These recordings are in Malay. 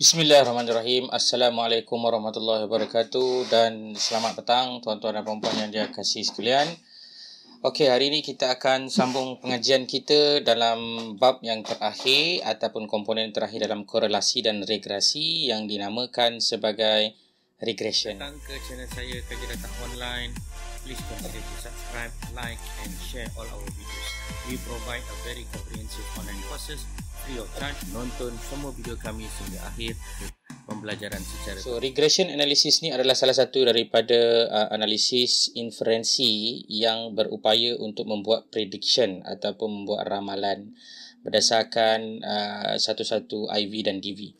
Bismillahirrahmanirrahim. Assalamualaikum warahmatullahi wabarakatuh dan selamat petang tuan-tuan dan puan-puan yang dia kasih sekalian. Okey, hari ini kita akan sambung pengajian kita dalam bab yang terakhir ataupun komponen terakhir dalam korelasi dan regresi yang dinamakan sebagai regression. Datang ke channel saya Kajian Data Online please consider to subscribe, like, and share all our videos. We provide a very comprehensive online courses free of charge. Nonton semua video kami sehingga akhir pembelajaran secara. So regression analysis ni adalah salah satu daripada uh, analisis inferensi yang berupaya untuk membuat prediction ataupun membuat ramalan berdasarkan uh, satu-satu IV dan DV.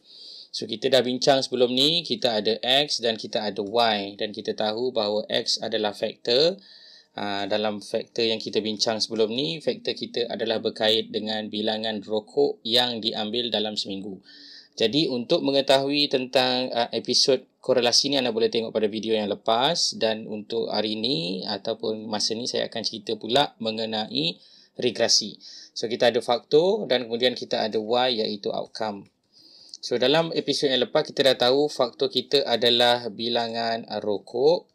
So kita dah bincang sebelum ni kita ada X dan kita ada Y dan kita tahu bahawa X adalah vektor ah, dalam vektor yang kita bincang sebelum ni vektor kita adalah berkait dengan bilangan rokok yang diambil dalam seminggu. Jadi untuk mengetahui tentang aa, ah, episod korelasi ni anda boleh tengok pada video yang lepas dan untuk hari ni ataupun masa ni saya akan cerita pula mengenai regresi. So kita ada faktor dan kemudian kita ada Y iaitu outcome. So dalam episod yang lepas kita dah tahu faktor kita adalah bilangan rokok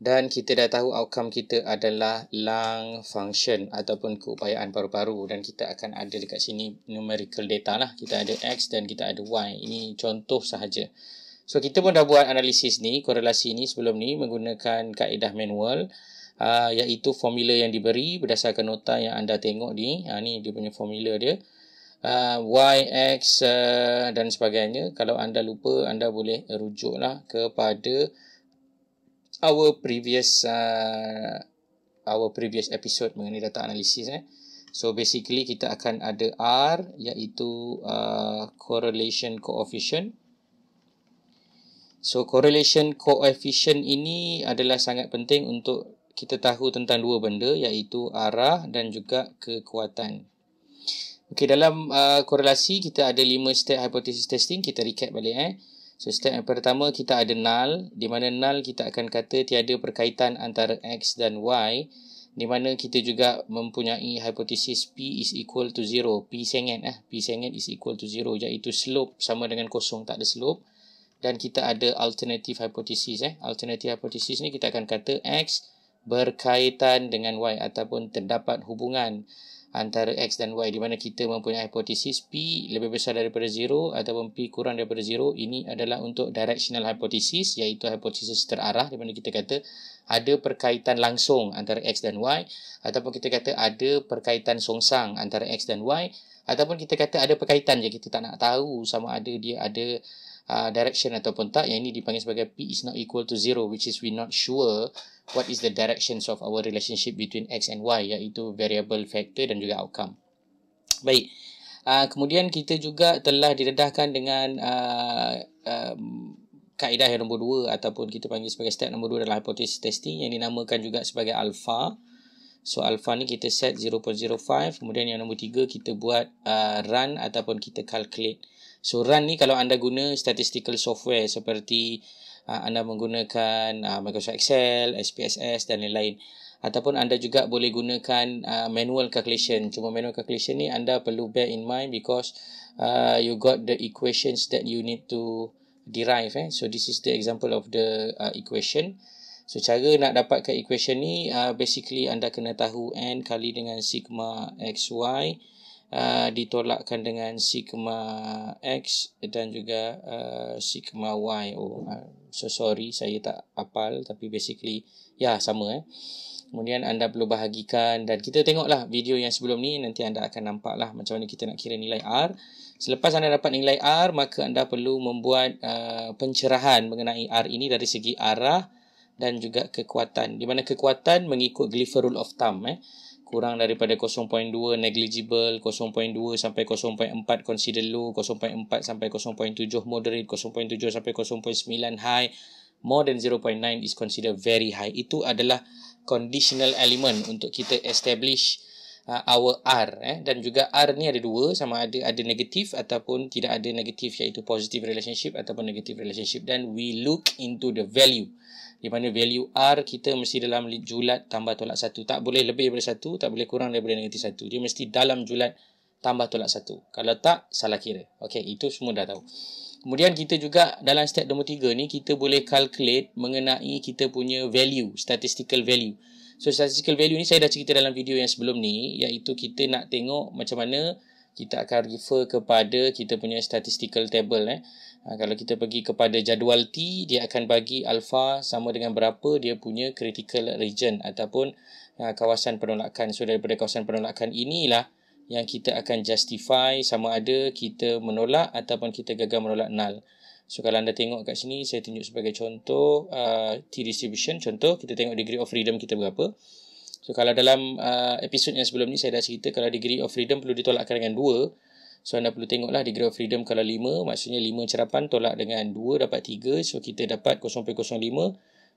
dan kita dah tahu outcome kita adalah lung function ataupun keupayaan paru-paru dan kita akan ada dekat sini numerical data lah. Kita ada X dan kita ada Y. Ini contoh sahaja. So kita pun dah buat analisis ni, korelasi ni sebelum ni menggunakan kaedah manual ah, iaitu formula yang diberi berdasarkan nota yang anda tengok ni. Ha, ni dia punya formula dia uh, Y, X uh, dan sebagainya. Kalau anda lupa, anda boleh rujuklah kepada our previous uh, our previous episode mengenai data analisis. Eh. So basically kita akan ada R iaitu uh, correlation coefficient. So correlation coefficient ini adalah sangat penting untuk kita tahu tentang dua benda iaitu arah dan juga kekuatan. Okey, dalam uh, korelasi kita ada 5 step hypothesis testing. Kita recap balik eh. So, step yang pertama kita ada null. Di mana null kita akan kata tiada perkaitan antara X dan Y. Di mana kita juga mempunyai hipotesis P is equal to 0. P sengit eh. P sengit is equal to 0. Iaitu slope sama dengan kosong. Tak ada slope. Dan kita ada alternative hipotesis eh. Alternative hipotesis ni kita akan kata X berkaitan dengan Y ataupun terdapat hubungan antara X dan Y di mana kita mempunyai hipotesis P lebih besar daripada 0 ataupun P kurang daripada 0 ini adalah untuk directional hypothesis iaitu hipotesis terarah di mana kita kata ada perkaitan langsung antara X dan Y ataupun kita kata ada perkaitan songsang antara X dan Y ataupun kita kata ada perkaitan je kita tak nak tahu sama ada dia ada Uh, direction ataupun tak yang ini dipanggil sebagai p is not equal to zero, which is we not sure what is the directions of our relationship between x and y iaitu variable factor dan juga outcome baik uh, kemudian kita juga telah didedahkan dengan uh, um, kaedah yang nombor dua ataupun kita panggil sebagai step nombor dua adalah hypothesis testing yang dinamakan juga sebagai alpha So alpha ni kita set 0.05 kemudian yang nombor tiga kita buat uh, run ataupun kita calculate So run ni kalau anda guna statistical software seperti uh, anda menggunakan uh, Microsoft Excel, SPSS dan lain-lain ataupun anda juga boleh gunakan uh, manual calculation. Cuma manual calculation ni anda perlu bear in mind because uh, you got the equations that you need to derive eh. So this is the example of the uh, equation. So cara nak dapatkan equation ni uh, basically anda kena tahu n kali dengan sigma xy Uh, ditolakkan dengan sigma x dan juga uh, sigma y oh uh, so sorry saya tak apal tapi basically ya yeah, sama eh kemudian anda perlu bahagikan dan kita tengoklah video yang sebelum ni nanti anda akan nampaklah macam mana kita nak kira nilai r selepas anda dapat nilai r maka anda perlu membuat uh, pencerahan mengenai r ini dari segi arah dan juga kekuatan di mana kekuatan mengikut glyph rule of thumb eh kurang daripada 0.2 negligible, 0.2 sampai 0.4 consider low, 0.4 sampai 0.7 moderate, 0.7 sampai 0.9 high, more than 0.9 is considered very high. Itu adalah conditional element untuk kita establish uh, our R eh. dan juga R ni ada dua sama ada ada negatif ataupun tidak ada negatif iaitu positive relationship ataupun negative relationship dan we look into the value di mana value R kita mesti dalam julat tambah tolak 1. Tak boleh lebih daripada 1, tak boleh kurang daripada negatif 1. Dia mesti dalam julat tambah tolak 1. Kalau tak, salah kira. Okey, itu semua dah tahu. Kemudian kita juga dalam step nombor 3 ni, kita boleh calculate mengenai kita punya value, statistical value. So, statistical value ni saya dah cerita dalam video yang sebelum ni, iaitu kita nak tengok macam mana uh, kita akan refer kepada kita punya statistical table eh. Ha, kalau kita pergi kepada jadual T, dia akan bagi alpha sama dengan berapa dia punya critical region ataupun ha, kawasan penolakan. So daripada kawasan penolakan inilah yang kita akan justify sama ada kita menolak ataupun kita gagal menolak null. So kalau anda tengok kat sini, saya tunjuk sebagai contoh uh, T distribution. Contoh, kita tengok degree of freedom kita berapa. So kalau dalam uh, episod yang sebelum ni saya dah cerita kalau degree of freedom perlu ditolakkan dengan 2. So anda perlu tengoklah degree of freedom kalau 5 maksudnya 5 cerapan tolak dengan 2 dapat 3. So kita dapat 0.05.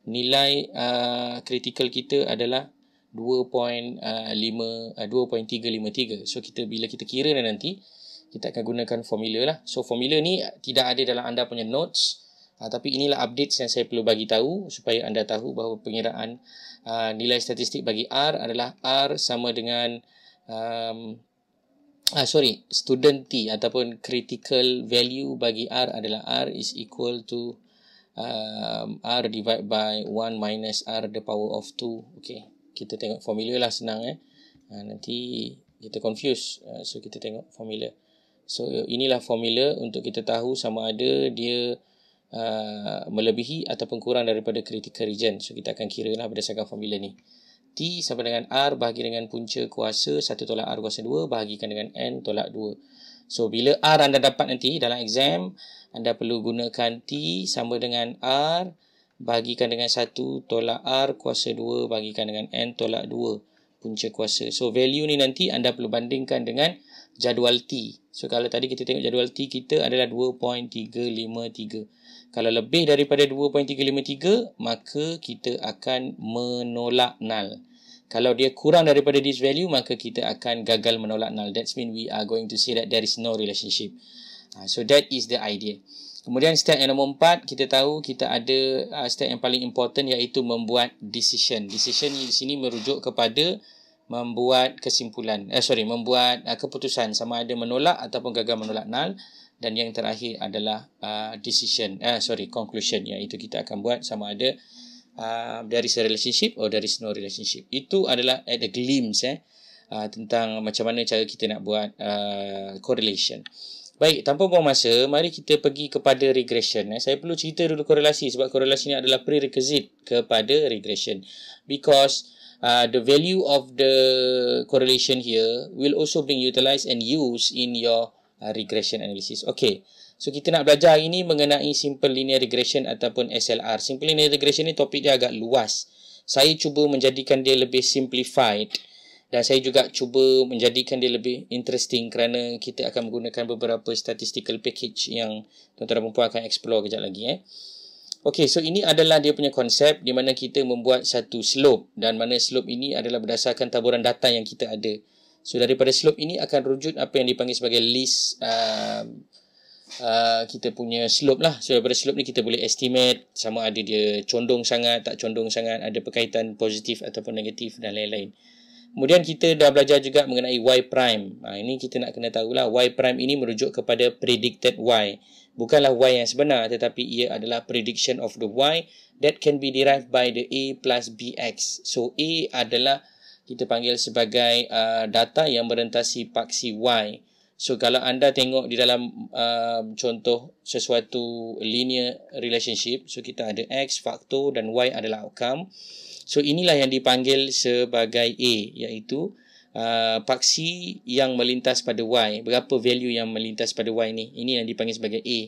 Nilai uh, kritikal uh, kita adalah 2.5 2.353. Uh, uh, so kita bila kita kira nanti kita akan gunakan formula lah. So formula ni tidak ada dalam anda punya notes. Ha, tapi inilah update yang saya perlu bagi tahu supaya anda tahu bahawa pengiraan uh, nilai statistik bagi R adalah R sama dengan um, uh, sorry student T ataupun critical value bagi R adalah R is equal to um, R divided by 1 minus R the power of 2. Okay, kita tengok formula lah senang eh. Uh, nanti kita confuse. Uh, so kita tengok formula. So inilah formula untuk kita tahu sama ada dia uh, melebihi ataupun kurang daripada critical region. So kita akan kira lah berdasarkan formula ni. T sama dengan R bahagi dengan punca kuasa 1 tolak R kuasa 2 bahagikan dengan N tolak 2. So bila R anda dapat nanti dalam exam, anda perlu gunakan T sama dengan R bahagikan dengan 1 tolak R kuasa 2 bahagikan dengan N tolak 2 punca kuasa. So value ni nanti anda perlu bandingkan dengan jadual T. So kalau tadi kita tengok jadual T kita adalah 2.353. Kalau lebih daripada 2.353, maka kita akan menolak null. Kalau dia kurang daripada this value, maka kita akan gagal menolak null. That's mean we are going to say that there is no relationship. Ah, so that is the idea. Kemudian step yang nombor empat, kita tahu kita ada ah, step yang paling important iaitu membuat decision. Decision di sini merujuk kepada membuat kesimpulan. Eh, sorry, membuat ah, keputusan sama ada menolak ataupun gagal menolak null dan yang terakhir adalah uh, decision uh, sorry conclusion ya, itu kita akan buat sama ada uh, dari se relationship atau dari no relationship itu adalah at a glimpse eh uh, tentang macam mana cara kita nak buat uh, correlation baik tanpa buang masa mari kita pergi kepada regression eh saya perlu cerita dulu korelasi sebab korelasi ni adalah prerequisite kepada regression because Uh, the value of the correlation here will also be utilized and used in your Uh, regression analysis. Okey. So kita nak belajar hari ni mengenai simple linear regression ataupun SLR. Simple linear regression ni topik dia agak luas. Saya cuba menjadikan dia lebih simplified dan saya juga cuba menjadikan dia lebih interesting kerana kita akan menggunakan beberapa statistical package yang tuan-tuan dan puan akan explore kejap lagi eh. Okey, so ini adalah dia punya konsep di mana kita membuat satu slope dan mana slope ini adalah berdasarkan taburan data yang kita ada. So daripada slope ini akan rujuk apa yang dipanggil sebagai list uh, um, uh, kita punya slope lah. So daripada slope ni kita boleh estimate sama ada dia condong sangat, tak condong sangat, ada perkaitan positif ataupun negatif dan lain-lain. Kemudian kita dah belajar juga mengenai Y prime. Ha, ini kita nak kena tahu lah. Y prime ini merujuk kepada predicted Y. Bukanlah Y yang sebenar tetapi ia adalah prediction of the Y that can be derived by the A plus BX. So A adalah kita panggil sebagai uh, data yang merentasi paksi Y. So kalau anda tengok di dalam uh, contoh sesuatu linear relationship, so kita ada X faktor dan Y adalah outcome. So inilah yang dipanggil sebagai A iaitu uh, paksi yang melintas pada Y. Berapa value yang melintas pada Y ni? Ini yang dipanggil sebagai A.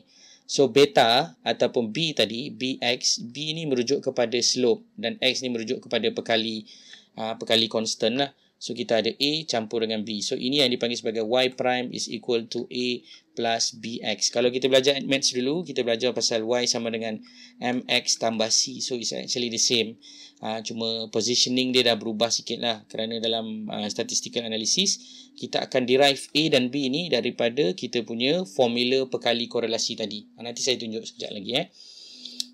So beta ataupun B tadi, BX, B ni merujuk kepada slope dan X ni merujuk kepada perkali Ha, perkali konstan lah. So kita ada A campur dengan B. So ini yang dipanggil sebagai Y prime is equal to A plus BX. Kalau kita belajar maths dulu, kita belajar pasal Y sama dengan MX tambah C. So it's actually the same. Uh, cuma positioning dia dah berubah sikit lah. Kerana dalam uh, statistical analysis, kita akan derive A dan B ni daripada kita punya formula perkali korelasi tadi. Nanti saya tunjuk sekejap lagi eh.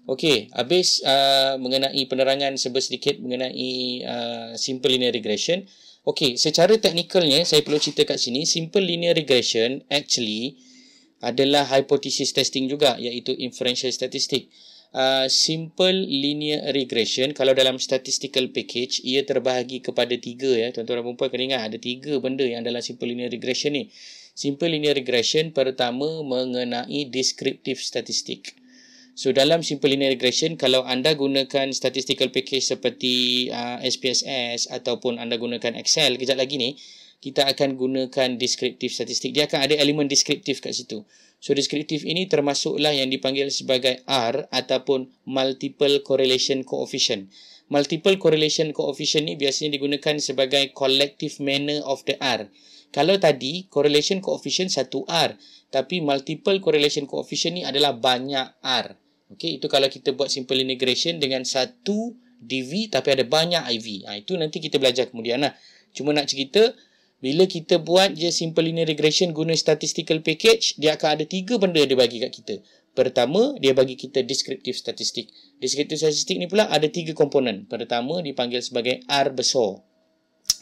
Okey, habis uh, mengenai penerangan sebesar sedikit mengenai uh, simple linear regression. Okey, secara teknikalnya saya perlu cerita kat sini simple linear regression actually adalah hypothesis testing juga iaitu inferential statistic. Uh, simple linear regression kalau dalam statistical package ia terbahagi kepada tiga ya tuan-tuan dan puan-puan kena ingat ada tiga benda yang dalam simple linear regression ni simple linear regression pertama mengenai descriptive statistic So dalam simple linear regression kalau anda gunakan statistical package seperti uh, SPSS ataupun anda gunakan Excel kejap lagi ni kita akan gunakan descriptive statistik. Dia akan ada elemen deskriptif kat situ. So deskriptif ini termasuklah yang dipanggil sebagai R ataupun multiple correlation coefficient. Multiple correlation coefficient ni biasanya digunakan sebagai collective manner of the R. Kalau tadi correlation coefficient satu R, tapi multiple correlation coefficient ni adalah banyak R. Okey, itu kalau kita buat simple integration dengan satu DV tapi ada banyak IV. Ha, itu nanti kita belajar kemudian lah. Cuma nak cerita, bila kita buat je simple linear regression guna statistical package, dia akan ada tiga benda dia bagi kat kita. Pertama, dia bagi kita descriptive statistik. Descriptive statistik ni pula ada tiga komponen. Pertama, dipanggil sebagai R besar.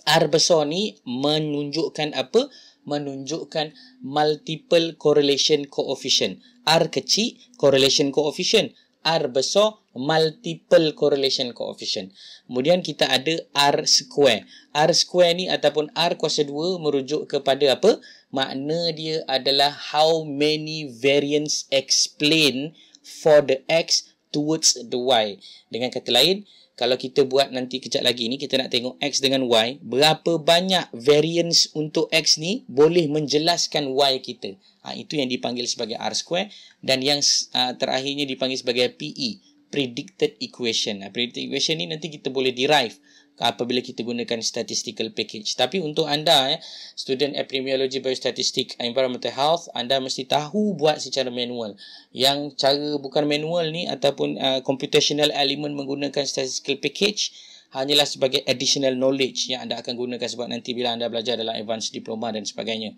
R besar ni menunjukkan apa? Menunjukkan multiple correlation coefficient. R kecil correlation coefficient. R besar multiple correlation coefficient. Kemudian kita ada R square. R square ni ataupun R kuasa 2 merujuk kepada apa? Makna dia adalah how many variance explain for the X towards the Y. Dengan kata lain, kalau kita buat nanti kejap lagi ni kita nak tengok x dengan y berapa banyak variance untuk x ni boleh menjelaskan y kita ha, itu yang dipanggil sebagai r square dan yang ha, terakhirnya dipanggil sebagai PE predicted equation ha, predicted equation ni nanti kita boleh derive apabila kita gunakan statistical package. Tapi untuk anda, eh, student epidemiology, biostatistik, environmental health, anda mesti tahu buat secara manual. Yang cara bukan manual ni ataupun uh, computational element menggunakan statistical package hanyalah sebagai additional knowledge yang anda akan gunakan sebab nanti bila anda belajar dalam advanced diploma dan sebagainya.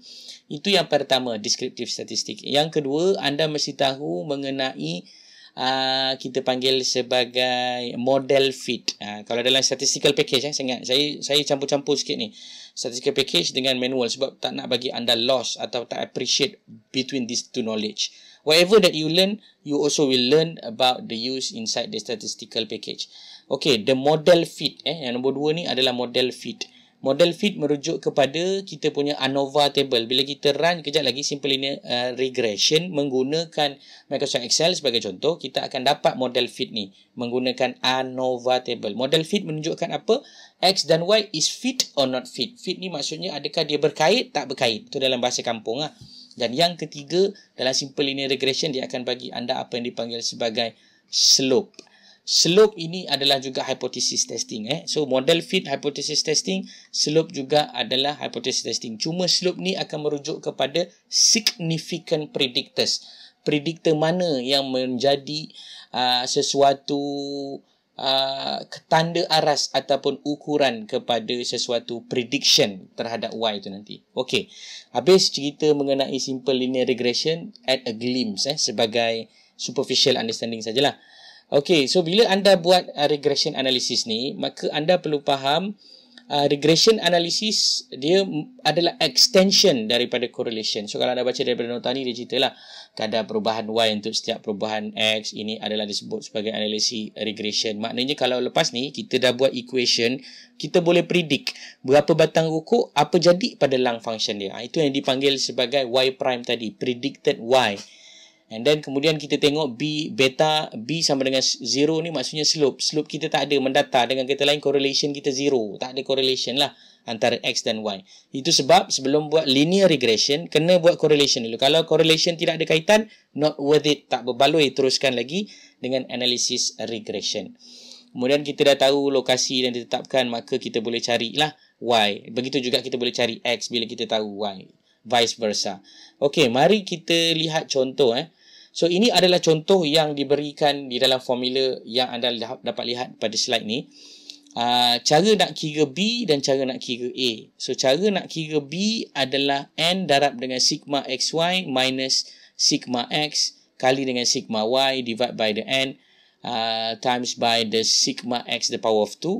Itu yang pertama, descriptive statistik. Yang kedua, anda mesti tahu mengenai Ah, kita panggil sebagai model fit. Uh, kalau dalam statistical package, eh, saya saya, campur-campur sikit ni. Statistical package dengan manual sebab tak nak bagi anda loss atau tak appreciate between these two knowledge. Whatever that you learn, you also will learn about the use inside the statistical package. Okay, the model fit. Eh, yang nombor dua ni adalah model fit. Model fit model fit merujuk kepada kita punya ANOVA table. Bila kita run kejap lagi simple linear uh, regression menggunakan Microsoft Excel sebagai contoh, kita akan dapat model fit ni menggunakan ANOVA table. Model fit menunjukkan apa? X dan Y is fit or not fit. Fit ni maksudnya adakah dia berkait tak berkait. Itu dalam bahasa kampung lah. Dan yang ketiga, dalam simple linear regression dia akan bagi anda apa yang dipanggil sebagai slope slope ini adalah juga hypothesis testing eh so model fit hypothesis testing slope juga adalah hypothesis testing cuma slope ni akan merujuk kepada significant predictors predictor mana yang menjadi uh, sesuatu uh, tanda aras ataupun ukuran kepada sesuatu prediction terhadap y itu nanti okey habis cerita mengenai simple linear regression at a glimpse eh sebagai superficial understanding sajalah Okey, so bila anda buat uh, regression analysis ni, maka anda perlu faham uh, regression analysis dia adalah extension daripada correlation. So kalau anda baca daripada nota ni dia ceritalah kadar perubahan y untuk setiap perubahan x ini adalah disebut sebagai analisis regression. Maknanya kalau lepas ni kita dah buat equation, kita boleh predict berapa batang rokok apa jadi pada lung function dia. Ha, itu yang dipanggil sebagai y prime tadi, predicted y. And then kemudian kita tengok B beta B sama dengan 0 ni maksudnya slope. Slope kita tak ada mendata dengan kata lain correlation kita 0. Tak ada correlation lah antara X dan Y. Itu sebab sebelum buat linear regression, kena buat correlation dulu. Kalau correlation tidak ada kaitan, not worth it. Tak berbaloi teruskan lagi dengan analysis regression. Kemudian kita dah tahu lokasi dan ditetapkan, maka kita boleh carilah Y. Begitu juga kita boleh cari X bila kita tahu Y. Vice versa. Okey, mari kita lihat contoh eh. So ini adalah contoh yang diberikan di dalam formula yang anda lah-, dapat lihat pada slide ni. Uh, cara nak kira B dan cara nak kira A. So cara nak kira B adalah N darab dengan sigma XY minus sigma X kali dengan sigma Y divide by the N uh, times by the sigma X the power of 2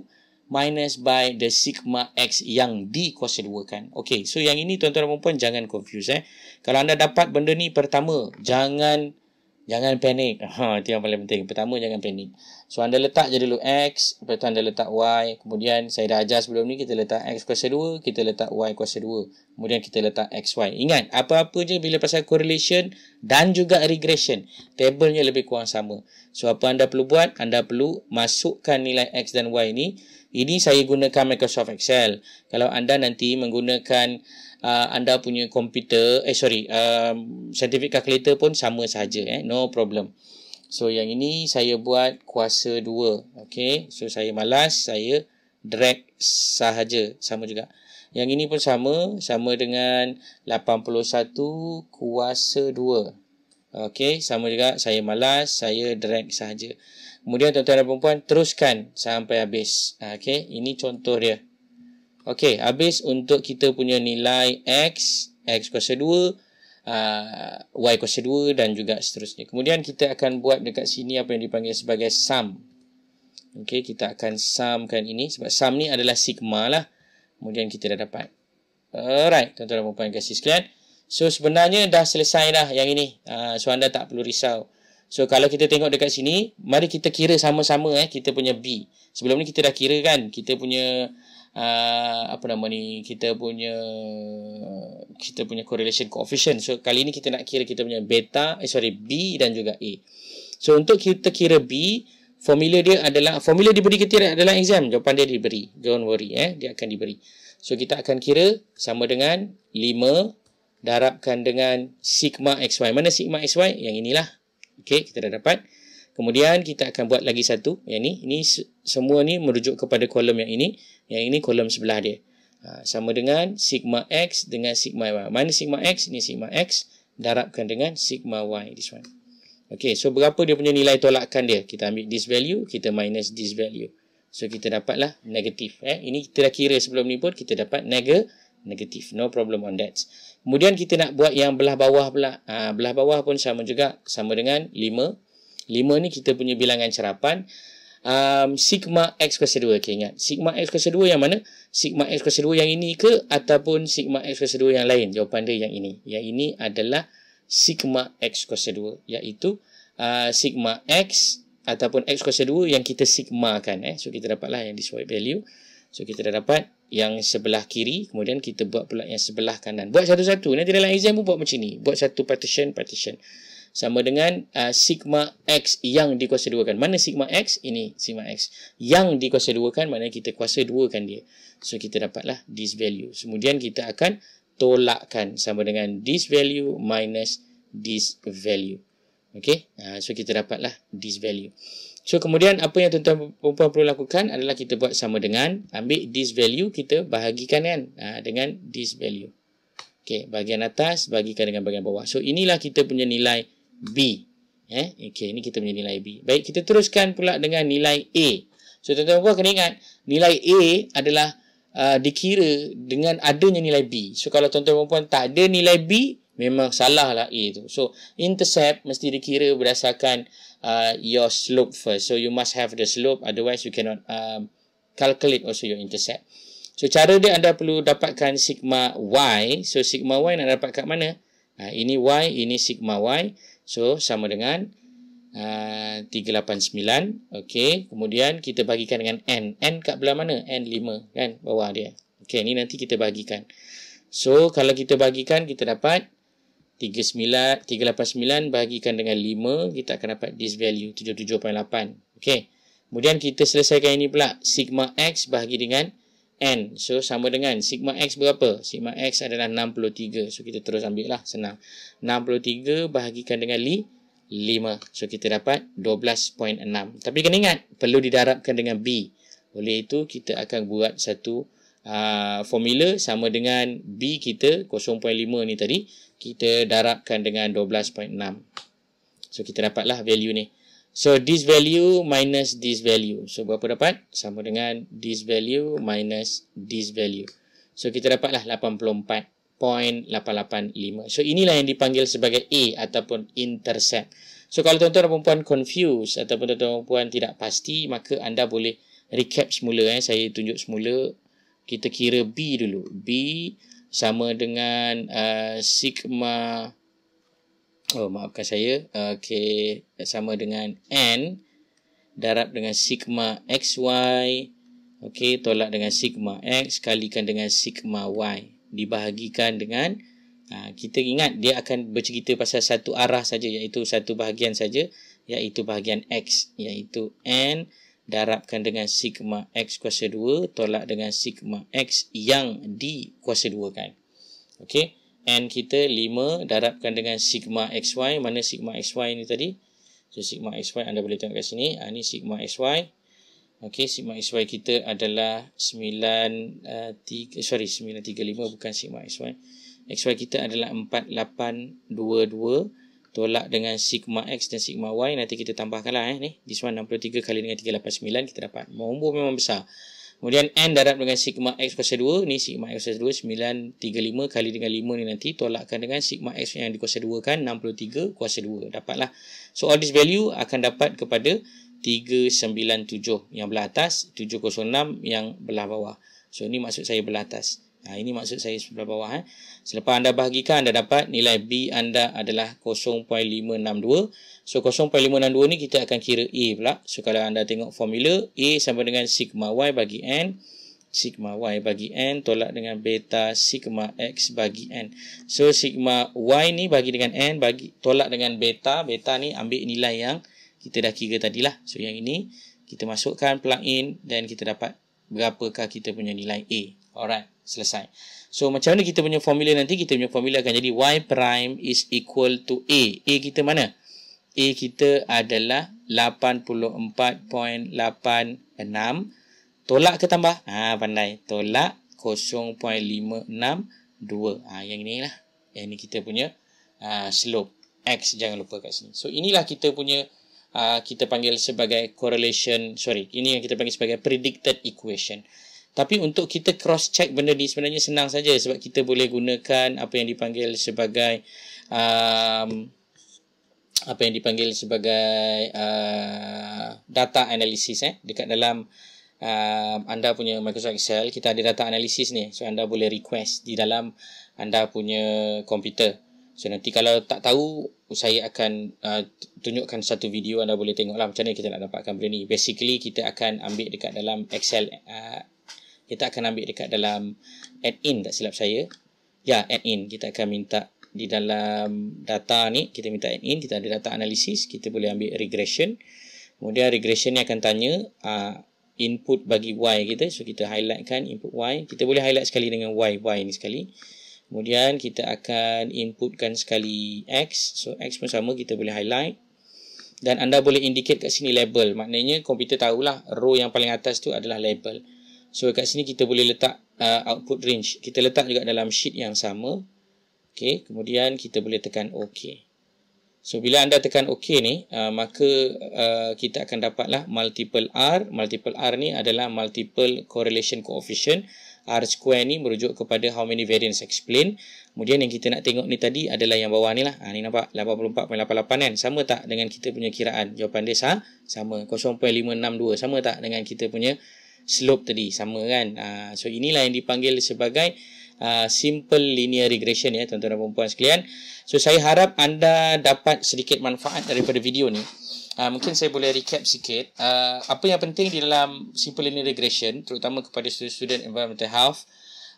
minus by the sigma X yang D 2 kan. Okay, so yang ini tuan-tuan dan puan jangan confuse eh. Kalau anda dapat benda ni pertama, jangan Jangan panik. Ha, itu yang paling penting. Pertama, jangan panik. So, anda letak je dulu X. Lepas tu, anda letak Y. Kemudian, saya dah ajar sebelum ni. Kita letak X kuasa 2. Kita letak Y kuasa 2. Kemudian, kita letak X, Y. Ingat, apa-apa je bila pasal correlation dan juga regression. Tablenya lebih kurang sama. So, apa anda perlu buat? Anda perlu masukkan nilai X dan Y ni. Ini saya gunakan Microsoft Excel. Kalau anda nanti menggunakan uh, anda punya komputer, eh sorry, uh, um, scientific calculator pun sama sahaja. Eh? No problem. So, yang ini saya buat kuasa 2. Okay. So, saya malas, saya drag sahaja. Sama juga. Yang ini pun sama. Sama dengan 81 kuasa 2. Okay. Sama juga. Saya malas, saya drag sahaja. Kemudian tuan-tuan dan perempuan teruskan sampai habis. Ha, okey, ini contoh dia. Okey, habis untuk kita punya nilai x, x kuasa 2, uh, ha, y kuasa 2 dan juga seterusnya. Kemudian kita akan buat dekat sini apa yang dipanggil sebagai sum. Okey, kita akan sumkan ini sebab sum ni adalah sigma lah. Kemudian kita dah dapat. Alright, tuan-tuan dan perempuan kasih sekalian. So sebenarnya dah selesai dah yang ini. Uh, so anda tak perlu risau. So kalau kita tengok dekat sini, mari kita kira sama-sama eh kita punya B. Sebelum ni kita dah kira kan kita punya uh, apa nama ni, kita punya kita punya correlation coefficient. So kali ni kita nak kira kita punya beta, eh sorry B dan juga A. So untuk kita kira B, formula dia adalah formula diberi kita adalah exam, jawapan dia diberi. Don't worry eh, dia akan diberi. So kita akan kira sama dengan 5 darabkan dengan sigma xy. Mana sigma xy? Yang inilah Okey, kita dah dapat. Kemudian kita akan buat lagi satu, yang ni. Ini semua ni merujuk kepada kolom yang ini. Yang ini kolom sebelah dia. Ha, sama dengan sigma x dengan sigma y. Mana sigma x? Ini sigma x darabkan dengan sigma y this one. Okey, so berapa dia punya nilai tolakkan dia? Kita ambil this value, kita minus this value. So kita dapatlah negatif eh. Ini kita dah kira sebelum ni pun kita dapat neg negatif. No problem on that. Kemudian kita nak buat yang belah bawah pula. Ha, belah bawah pun sama juga. Sama dengan 5. 5 ni kita punya bilangan cerapan. Um, sigma X kuasa 2. Okay, ingat. Sigma X kuasa 2 yang mana? Sigma X kuasa 2 yang ini ke? Ataupun sigma X kuasa 2 yang lain? Jawapan dia yang ini. Yang ini adalah sigma X kuasa 2. Iaitu uh, sigma X ataupun X kuasa 2 yang kita sigma kan. Eh. So, kita dapatlah yang disuai value. So, kita dah dapat yang sebelah kiri kemudian kita buat pula yang sebelah kanan buat satu-satu nanti dalam exam pun buat macam ni buat satu partition partition sama dengan uh, sigma x yang dikuasa dua kan? mana sigma x ini sigma x yang dikuasa dua kan? maknanya kita kuasa dua kan dia so kita dapatlah this value kemudian kita akan tolakkan sama dengan this value minus this value okey uh, so kita dapatlah this value So kemudian apa yang tuan-tuan perempuan perlu lakukan adalah kita buat sama dengan ambil this value kita bahagikan kan ha, dengan this value. Okey, bahagian atas bahagikan dengan bahagian bawah. So inilah kita punya nilai B. Eh, okey, ini kita punya nilai B. Baik, kita teruskan pula dengan nilai A. So tuan-tuan perempuan kena ingat nilai A adalah uh, dikira dengan adanya nilai B. So kalau tuan-tuan perempuan tak ada nilai B, memang salah lah A tu. So, intercept mesti dikira berdasarkan uh, your slope first. So, you must have the slope. Otherwise, you cannot um, calculate also your intercept. So, cara dia anda perlu dapatkan sigma Y. So, sigma Y nak dapat kat mana? Uh, ini Y, ini sigma Y. So, sama dengan uh, 389. Okay. Kemudian, kita bagikan dengan N. N kat belah mana? N5 kan? Bawah dia. Okay, ni nanti kita bagikan. So, kalau kita bagikan, kita dapat 389 bahagikan dengan 5 kita akan dapat this value 77.8 okey kemudian kita selesaikan ini pula sigma x bahagi dengan n so sama dengan sigma x berapa sigma x adalah 63 so kita terus ambil lah senang 63 bahagikan dengan 5 so kita dapat 12.6 tapi kena ingat perlu didarabkan dengan b oleh itu kita akan buat satu Ah, formula sama dengan B kita 0.5 ni tadi kita darabkan dengan 12.6 so kita dapatlah value ni so this value minus this value so berapa dapat? sama dengan this value minus this value so kita dapatlah 84.885 so inilah yang dipanggil sebagai A ataupun intercept so kalau tuan-tuan dan perempuan confused ataupun tuan-tuan dan perempuan tidak pasti maka anda boleh recap semula eh. saya tunjuk semula kita kira B dulu. B sama dengan uh, sigma oh maafkan saya. Okey, sama dengan N darab dengan sigma XY okey, tolak dengan sigma X kalikan dengan sigma Y dibahagikan dengan uh, kita ingat dia akan bercerita pasal satu arah saja iaitu satu bahagian saja iaitu bahagian X iaitu N darabkan dengan sigma x kuasa 2 tolak dengan sigma x yang di kuasa 2 kan. Okey. N kita 5 darabkan dengan sigma xy. Mana sigma xy ni tadi? So, sigma xy anda boleh tengok kat sini. Ha, ni sigma xy. Okey, sigma xy kita adalah 9, uh, 3, sorry, 935 bukan sigma xy. xy kita adalah 4822 tolak dengan sigma X dan sigma Y nanti kita tambahkanlah eh ni this one 63 kali dengan 389 kita dapat mumbur memang besar kemudian N darab dengan sigma X kuasa 2 ni sigma X kuasa 2 935 kali dengan 5 ni nanti tolakkan dengan sigma X yang dikuasa 2 kan 63 kuasa 2 dapatlah so all this value akan dapat kepada 397 yang belah atas 706 yang belah bawah so ni maksud saya belah atas Ha, ini maksud saya sebelah bawah. Eh. Selepas anda bahagikan, anda dapat nilai B anda adalah 0.562. So, 0.562 ni kita akan kira A pula. So, kalau anda tengok formula, A sama dengan sigma Y bagi N. Sigma Y bagi N tolak dengan beta sigma X bagi N. So, sigma Y ni bagi dengan N bagi tolak dengan beta. Beta ni ambil nilai yang kita dah kira tadilah. So, yang ini kita masukkan plug in dan kita dapat berapakah kita punya nilai A. Alright, selesai. So, macam mana kita punya formula nanti? Kita punya formula akan jadi Y prime is equal to A. A kita mana? A kita adalah 84.86. Tolak ke tambah? Ha, pandai. Tolak 0.562. Ha, yang ni lah. Yang ni kita punya uh, slope. X jangan lupa kat sini. So, inilah kita punya, uh, kita panggil sebagai correlation, sorry. Ini yang kita panggil sebagai predicted equation. Tapi untuk kita cross check benda ni sebenarnya senang saja sebab kita boleh gunakan apa yang dipanggil sebagai um, apa yang dipanggil sebagai uh, data analysis eh dekat dalam uh, anda punya Microsoft Excel kita ada data analysis ni so anda boleh request di dalam anda punya komputer so nanti kalau tak tahu saya akan uh, tunjukkan satu video anda boleh tengoklah macam mana kita nak dapatkan benda ni basically kita akan ambil dekat dalam Excel uh, kita akan ambil dekat dalam add-in tak silap saya ya add-in kita akan minta di dalam data ni kita minta add-in kita ada data analisis kita boleh ambil regression kemudian regression ni akan tanya uh, input bagi y kita so kita highlightkan input y kita boleh highlight sekali dengan y y ni sekali kemudian kita akan inputkan sekali x so x pun sama kita boleh highlight dan anda boleh indicate kat sini label maknanya komputer tahulah row yang paling atas tu adalah label So kat sini kita boleh letak uh, output range. Kita letak juga dalam sheet yang sama. Okay. Kemudian kita boleh tekan OK. So bila anda tekan OK ni, uh, maka uh, kita akan dapatlah multiple R. Multiple R ni adalah multiple correlation coefficient. R square ni merujuk kepada how many variance explain. Kemudian yang kita nak tengok ni tadi adalah yang bawah ni lah. Ha, ni nampak 84.88 kan? Sama tak dengan kita punya kiraan? Jawapan dia sah? Sama. 0.562. Sama tak dengan kita punya slope tadi sama kan uh, so inilah yang dipanggil sebagai uh, simple linear regression ya tuan-tuan dan puan-puan sekalian so saya harap anda dapat sedikit manfaat daripada video ni Uh, mungkin saya boleh recap sikit uh, apa yang penting di dalam simple linear regression terutama kepada student-student environmental health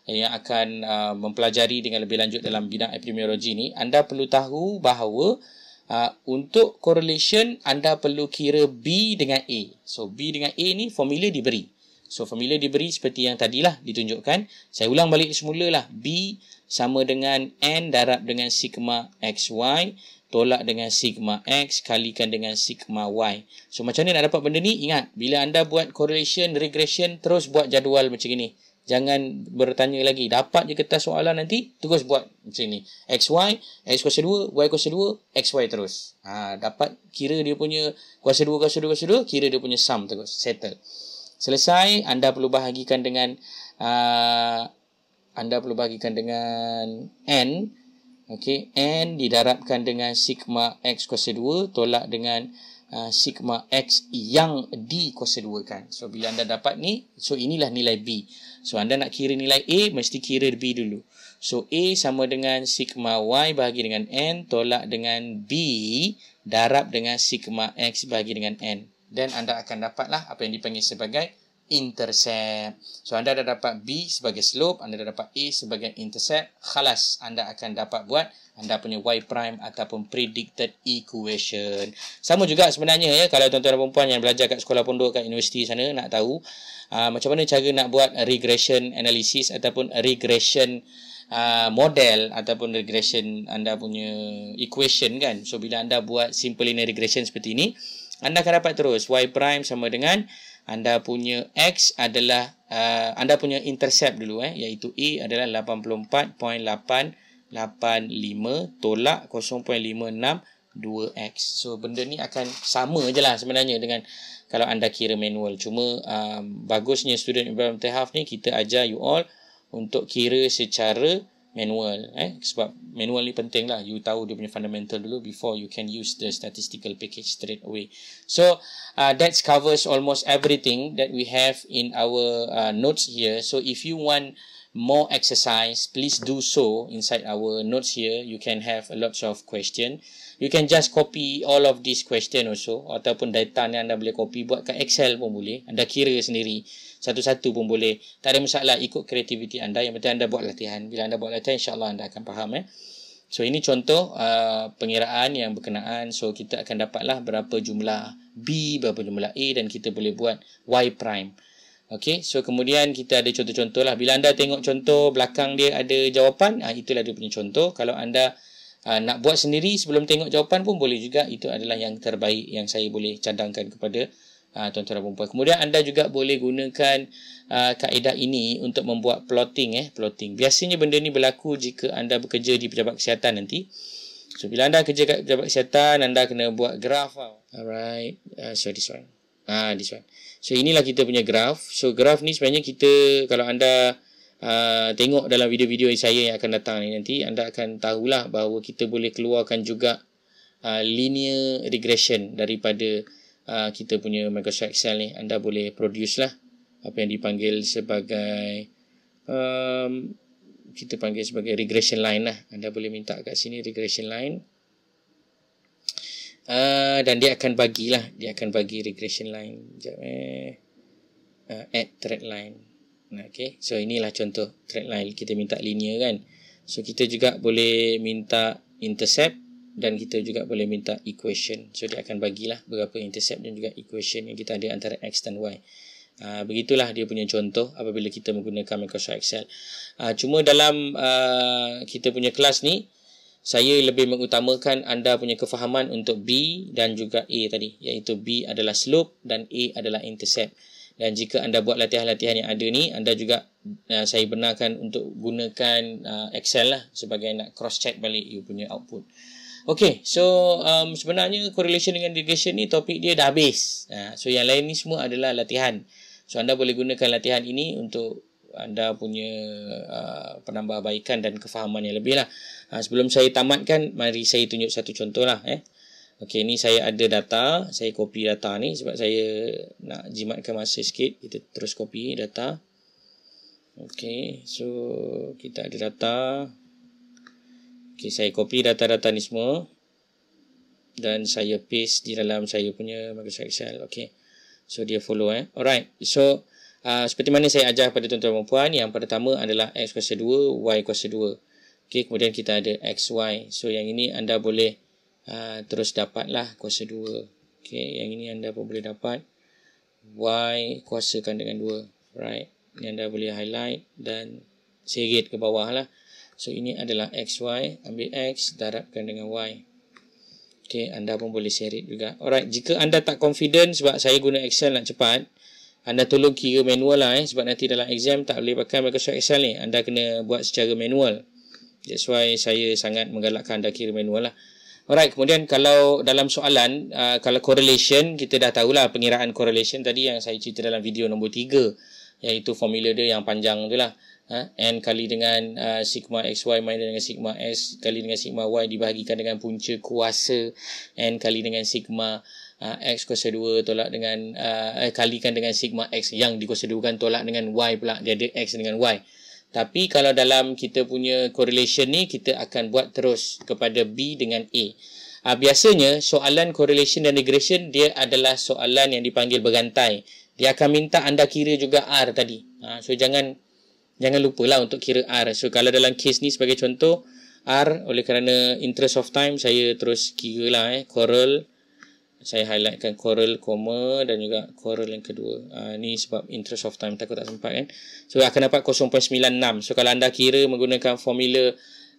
yang akan uh, mempelajari dengan lebih lanjut dalam bidang epidemiologi ni anda perlu tahu bahawa uh, untuk correlation anda perlu kira B dengan A so B dengan A ni formula diberi So, formula diberi seperti yang tadilah ditunjukkan. Saya ulang balik semula lah. B sama dengan N darab dengan sigma XY. Tolak dengan sigma X kalikan dengan sigma Y. So, macam mana nak dapat benda ni? Ingat, bila anda buat correlation, regression, terus buat jadual macam ni. Jangan bertanya lagi. Dapat je kertas soalan nanti, terus buat macam ni. X y, X kuasa 2, Y kuasa 2, y terus. Ha, dapat kira dia punya kuasa 2, kuasa 2, kuasa 2, kira dia punya sum terus. Settle selesai anda perlu bahagikan dengan uh, anda perlu bahagikan dengan n okey n didarabkan dengan sigma x kuasa 2 tolak dengan uh, sigma x yang d kuasa 2 kan so bila anda dapat ni so inilah nilai b so anda nak kira nilai a mesti kira b dulu so a sama dengan sigma y bahagi dengan n tolak dengan b darab dengan sigma x bahagi dengan n dan anda akan dapatlah apa yang dipanggil sebagai intercept. So anda dah dapat B sebagai slope, anda dah dapat A sebagai intercept. Khalas anda akan dapat buat anda punya Y prime ataupun predicted equation. Sama juga sebenarnya ya kalau tuan-tuan dan puan yang belajar kat sekolah pondok kat universiti sana nak tahu aa, ah, macam mana cara nak buat regression analysis ataupun regression Uh, model ataupun regression anda punya equation kan so bila anda buat simple linear regression seperti ini anda akan dapat terus y prime sama dengan anda punya x adalah uh, anda punya intercept dulu eh iaitu a e adalah 84.885 tolak 0.562x. So benda ni akan sama je lah sebenarnya dengan kalau anda kira manual. Cuma um, bagusnya student Ibrahim Tehaf ni kita ajar you all untuk kira secara manual eh sebab manual ni penting lah you tahu dia punya fundamental dulu before you can use the statistical package straight away so uh, that covers almost everything that we have in our uh, notes here so if you want more exercise, please do so inside our notes here. You can have a lots of question. You can just copy all of these question also ataupun data ni anda boleh copy buat kat Excel pun boleh. Anda kira sendiri satu-satu pun boleh. Tak ada masalah ikut kreativiti anda. Yang penting anda buat latihan. Bila anda buat latihan insya-Allah anda akan faham eh. So ini contoh uh, pengiraan yang berkenaan. So kita akan dapatlah berapa jumlah B, berapa jumlah A dan kita boleh buat Y prime. Okey, so kemudian kita ada contoh-contoh lah. Bila anda tengok contoh belakang dia ada jawapan, ha, itulah dia punya contoh. Kalau anda ha, nak buat sendiri sebelum tengok jawapan pun boleh juga. Itu adalah yang terbaik yang saya boleh cadangkan kepada ah, tuan-tuan ha, dan perempuan. Kemudian anda juga boleh gunakan ha, kaedah ini untuk membuat plotting. eh, plotting. Biasanya benda ni berlaku jika anda bekerja di pejabat kesihatan nanti. So, bila anda kerja kat pejabat kesihatan, anda kena buat graf. Alright, uh, so this one. Ah, this one. So inilah kita punya graf. So graf ni sebenarnya kita kalau anda uh, tengok dalam video-video saya yang akan datang ni nanti anda akan tahulah bahawa kita boleh keluarkan juga uh, linear regression daripada uh, kita punya Microsoft Excel ni. Anda boleh produce lah apa yang dipanggil sebagai um, kita panggil sebagai regression line lah. Anda boleh minta kat sini regression line uh, dan dia akan bagilah dia akan bagi regression line jap eh uh, ah, add thread line nah, okey so inilah contoh thread line kita minta linear kan so kita juga boleh minta intercept dan kita juga boleh minta equation so dia akan bagilah berapa intercept dan juga equation yang kita ada antara x dan y Uh, begitulah dia punya contoh apabila kita menggunakan Microsoft Excel uh, cuma dalam uh, kita punya kelas ni saya lebih mengutamakan anda punya kefahaman untuk B dan juga A tadi iaitu B adalah slope dan A adalah intercept dan jika anda buat latihan-latihan yang ada ni anda juga uh, saya benarkan untuk gunakan uh, Excel lah sebagai nak cross check balik you punya output Okay, so um, sebenarnya correlation dengan regression ni topik dia dah habis. Uh, so yang lain ni semua adalah latihan. So anda boleh gunakan latihan ini untuk anda punya uh, penambahbaikan dan kefahaman yang lebih lah. Ha, sebelum saya tamatkan, mari saya tunjuk satu contoh lah. Eh. Okey, ni saya ada data. Saya copy data ni sebab saya nak jimatkan masa sikit. Kita terus copy data. Okey, so kita ada data. Okey, saya copy data-data ni semua. Dan saya paste di dalam saya punya Microsoft Excel. Okey, so dia follow eh. Alright, so... Uh, seperti mana saya ajar pada tuan-tuan dan puan, yang pertama adalah X kuasa 2, Y kuasa 2. Okay, kemudian kita ada XY. So, yang ini anda boleh uh, terus dapatlah kuasa 2. Okay, yang ini anda pun boleh dapat Y kuasa kan dengan 2. Right. Ini anda boleh highlight dan serit ke bawah lah. So, ini adalah XY. Ambil X, darabkan dengan Y. Okay, anda pun boleh serit juga. Alright, jika anda tak confident sebab saya guna Excel nak cepat, anda tolong kira manual lah eh sebab nanti dalam exam tak boleh pakai Microsoft Excel ni anda kena buat secara manual that's why saya sangat menggalakkan anda kira manual lah alright kemudian kalau dalam soalan uh, kalau correlation kita dah tahulah pengiraan correlation tadi yang saya cerita dalam video nombor 3 iaitu formula dia yang panjang tu lah ha? n kali dengan uh, sigma xy minus dengan sigma s kali dengan sigma y dibahagikan dengan punca kuasa n kali dengan sigma uh, X kuasa 2 tolak dengan uh, kalikan dengan sigma X yang kan tolak dengan Y pula dia ada X dengan Y tapi kalau dalam kita punya correlation ni kita akan buat terus kepada B dengan A uh, biasanya soalan correlation dan regression dia adalah soalan yang dipanggil bergantai dia akan minta anda kira juga R tadi uh, so jangan jangan lupalah untuk kira R so kalau dalam case ni sebagai contoh R oleh kerana interest of time saya terus kira lah eh coral saya highlightkan choral comma dan juga choral yang kedua. Uh, ni sebab interest of time takut tak sempat kan. So akan dapat 0.96. So kalau anda kira menggunakan formula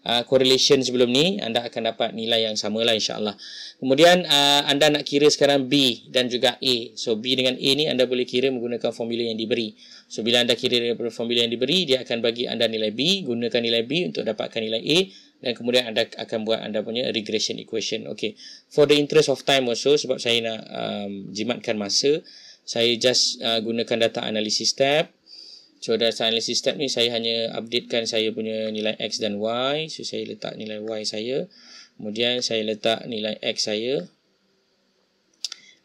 uh, correlation sebelum ni, anda akan dapat nilai yang sama lah insyaAllah. Kemudian uh, anda nak kira sekarang B dan juga A. So B dengan A ni anda boleh kira menggunakan formula yang diberi. So bila anda kira dengan formula yang diberi, dia akan bagi anda nilai B. Gunakan nilai B untuk dapatkan nilai A dan kemudian anda akan buat anda punya regression equation. Okay, for the interest of time also sebab saya nak um, jimatkan masa, saya just uh, gunakan data analysis step. So data analysis step ni saya hanya updatekan saya punya nilai x dan y. So saya letak nilai y saya, kemudian saya letak nilai x saya.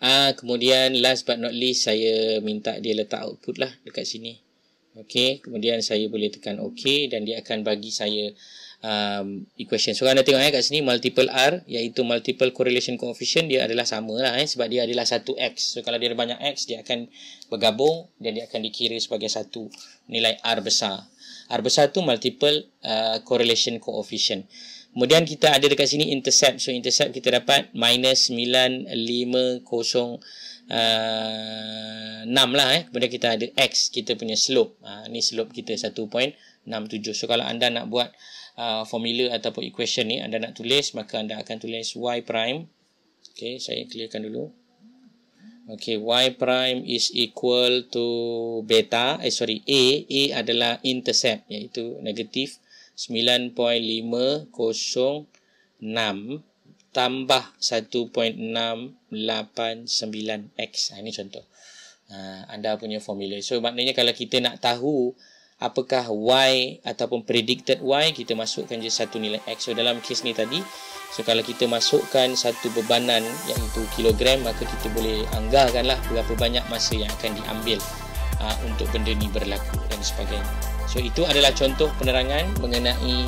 Ah uh, kemudian last but not least saya minta dia letak output lah dekat sini. Okey, kemudian saya boleh tekan OK dan dia akan bagi saya um, equation. So, kalau anda tengok eh, kat sini, multiple R iaitu multiple correlation coefficient dia adalah sama lah eh, sebab dia adalah satu X. So, kalau dia ada banyak X, dia akan bergabung dan dia akan dikira sebagai satu nilai R besar. R besar tu multiple uh, correlation coefficient. Kemudian kita ada dekat sini intercept. So, intercept kita dapat minus 950 uh, 6 lah eh. Kemudian kita ada X kita punya slope. Uh, ni slope kita 1.67. So, kalau anda nak buat uh, formula ataupun equation ni anda nak tulis maka anda akan tulis y prime ok saya clearkan dulu ok y prime is equal to beta eh sorry a a adalah intercept iaitu negatif 9.506 tambah 1.689x ha, ini contoh ha, anda punya formula. So maknanya kalau kita nak tahu apakah Y ataupun predicted Y kita masukkan je satu nilai X so dalam kes ni tadi so kalau kita masukkan satu bebanan iaitu kilogram maka kita boleh lah berapa banyak masa yang akan diambil uh, untuk benda ni berlaku dan sebagainya so itu adalah contoh penerangan mengenai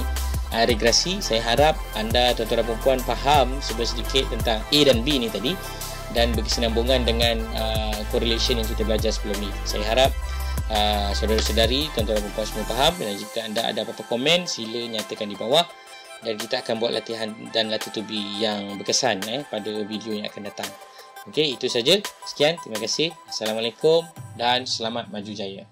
uh, regresi saya harap anda tuan-tuan dan puan faham sebaik sedikit tentang A dan B ni tadi dan berkesinambungan dengan uh, correlation yang kita belajar sebelum ni saya harap Ah, saudara-saudari, tuan-tuan dan puan semua faham dan jika anda ada apa-apa komen sila nyatakan di bawah dan kita akan buat latihan dan latih tubi yang berkesan eh, pada video yang akan datang. Okey, itu saja. Sekian, terima kasih. Assalamualaikum dan selamat maju jaya.